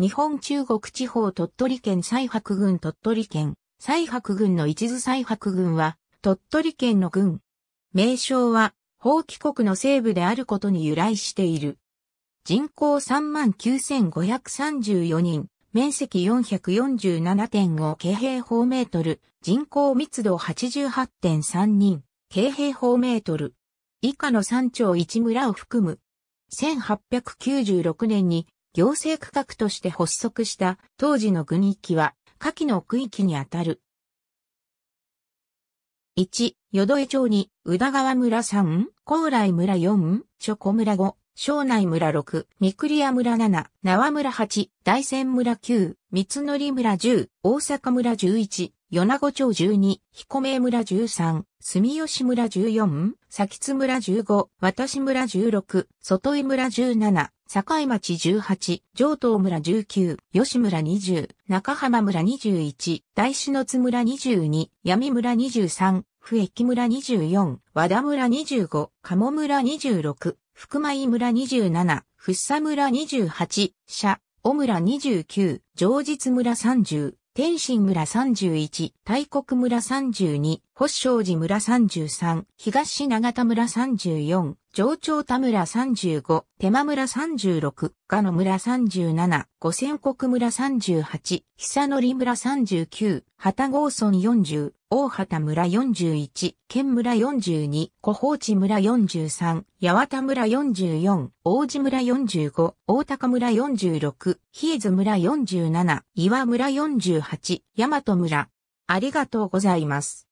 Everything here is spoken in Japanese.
日本中国地方鳥取県西白郡鳥取県、西白郡の一途西白郡は、鳥取県の郡。名称は、法規国の西部であることに由来している。人口39,534人、面積447.5京平方メートル、人口密度88.3人、京平方メートル。以下の山町一村を含む。1896年に行政区画として発足した当時の郡域は、下記の区域にあたる。1、淀江町に、宇田川村3、高麗村4、諸コ村5、庄内村6、三栗屋村7、縄村8、大仙村9、三則村10、大阪村11、米子町12、彦名村13、住吉村14、佐津村15、私村16、外井村17、境町18、上東村19、吉村20、中浜村21、大志の津村22、闇村23、不木村24、和田村25、鴨村26、福米村27、福佐村28、社、小村29、上日村30、天津村31、大国村32、北昌寺村33、東長田村34、上長田村35、手間村36、賀野村37、五千国村38、久則村39、旗郷村40、大畑村41、県村42、小宝地村43、八幡村44、王子村45、大高村46、比叡津村47、岩村48、大和村。ありがとうございます。